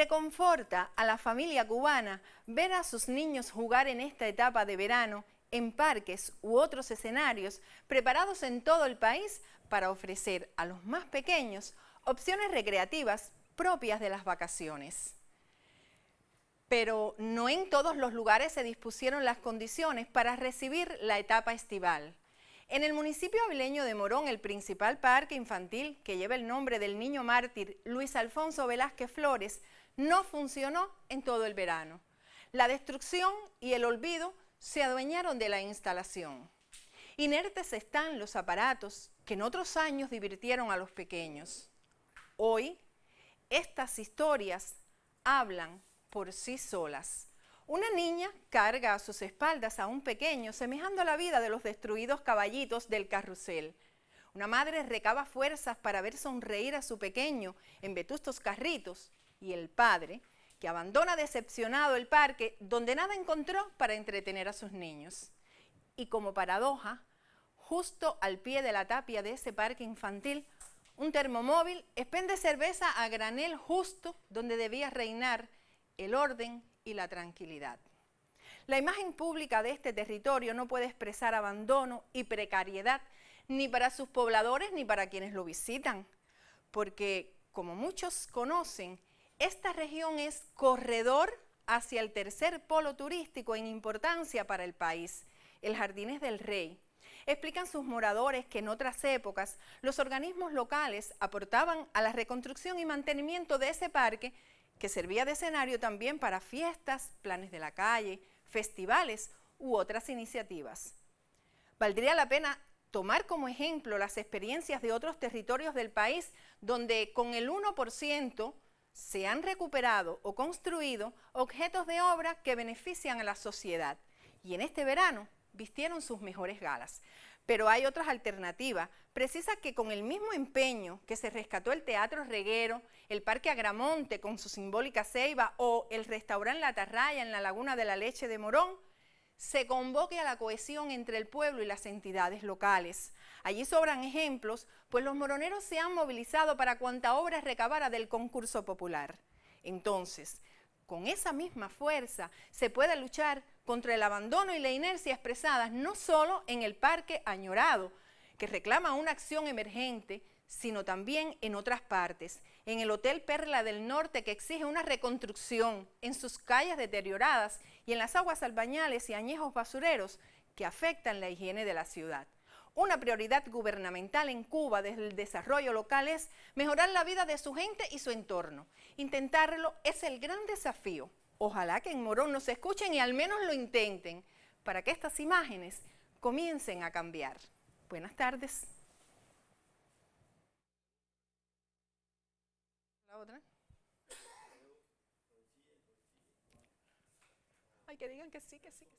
Reconforta a la familia cubana ver a sus niños jugar en esta etapa de verano en parques u otros escenarios preparados en todo el país para ofrecer a los más pequeños opciones recreativas propias de las vacaciones. Pero no en todos los lugares se dispusieron las condiciones para recibir la etapa estival. En el municipio avileño de Morón, el principal parque infantil que lleva el nombre del niño mártir Luis Alfonso Velázquez Flores, no funcionó en todo el verano. La destrucción y el olvido se adueñaron de la instalación. Inertes están los aparatos que en otros años divirtieron a los pequeños. Hoy, estas historias hablan por sí solas. Una niña carga a sus espaldas a un pequeño, semejando la vida de los destruidos caballitos del carrusel. Una madre recaba fuerzas para ver sonreír a su pequeño en vetustos carritos y el padre, que abandona decepcionado el parque donde nada encontró para entretener a sus niños. Y como paradoja, justo al pie de la tapia de ese parque infantil, un termomóvil expende cerveza a granel justo donde debía reinar el orden y la tranquilidad. La imagen pública de este territorio no puede expresar abandono y precariedad ni para sus pobladores ni para quienes lo visitan, porque, como muchos conocen, esta región es corredor hacia el tercer polo turístico en importancia para el país, el Jardines del Rey. Explican sus moradores que en otras épocas los organismos locales aportaban a la reconstrucción y mantenimiento de ese parque que servía de escenario también para fiestas, planes de la calle, festivales u otras iniciativas. Valdría la pena tomar como ejemplo las experiencias de otros territorios del país donde con el 1% se han recuperado o construido objetos de obra que benefician a la sociedad y en este verano vistieron sus mejores galas. Pero hay otras alternativas. Precisa que con el mismo empeño que se rescató el Teatro Reguero, el Parque Agramonte con su simbólica ceiba o el restaurante La Tarraya en la Laguna de la Leche de Morón, se convoque a la cohesión entre el pueblo y las entidades locales. Allí sobran ejemplos, pues los moroneros se han movilizado para cuanta obra recabara del concurso popular. Entonces, con esa misma fuerza se puede luchar contra el abandono y la inercia expresadas no solo en el Parque Añorado, que reclama una acción emergente, sino también en otras partes. En el Hotel Perla del Norte, que exige una reconstrucción en sus calles deterioradas y en las aguas albañales y añejos basureros que afectan la higiene de la ciudad. Una prioridad gubernamental en Cuba desde el desarrollo local es mejorar la vida de su gente y su entorno. Intentarlo es el gran desafío. Ojalá que en Morón nos escuchen y al menos lo intenten para que estas imágenes comiencen a cambiar. Buenas tardes. Hay Ay, que digan que sí, que sí, que sí.